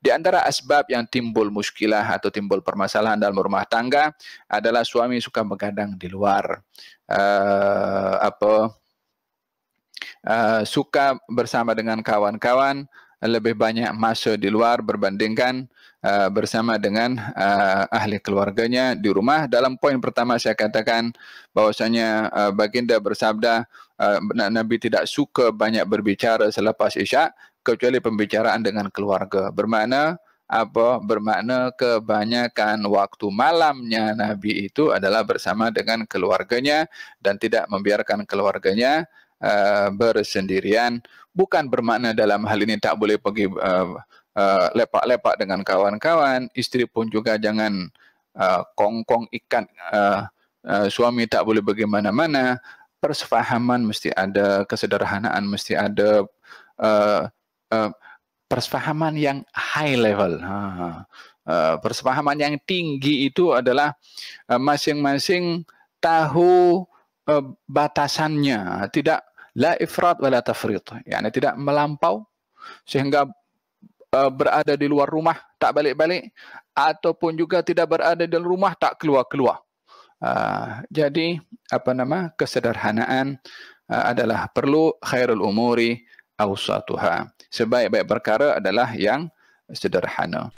Di antara asbab yang timbul muskilah atau timbul permasalahan dalam rumah tangga adalah suami suka begadang di luar. Uh, apa uh, suka bersama dengan kawan-kawan lebih banyak masa di luar berbandingkan uh, bersama dengan uh, ahli keluarganya di rumah. Dalam poin pertama saya katakan bahwasanya uh, baginda bersabda uh, Nabi tidak suka banyak berbicara selepas isyak kecuali pembicaraan dengan keluarga. Bermakna apa? Bermakna kebanyakan waktu malamnya Nabi itu adalah bersama dengan keluarganya dan tidak membiarkan keluarganya uh, bersendirian. Bukan bermakna dalam hal ini tak boleh pergi uh, uh, lepak-lepak dengan kawan-kawan, istri pun juga jangan kongkong uh, -kong ikat uh, uh, suami tak boleh bagaimana-mana. Persefahaman mesti ada, kesederhanaan mesti ada. Uh, Eh, persefahaman yang high level. Ha. Uh, persefahaman yang tinggi itu adalah eh, masing-masing uh, tahu uh, batasannya, tidak la ifrat wa la tafrit, yakni tidak melampau sehingga uh, berada di luar rumah tak balik-balik ataupun juga tidak berada di rumah tak keluar-keluar. Uh, jadi apa nama kesederhanaan uh, adalah perlu khairul umuri awsatuha. Sebaik-baik perkara adalah yang sederhana.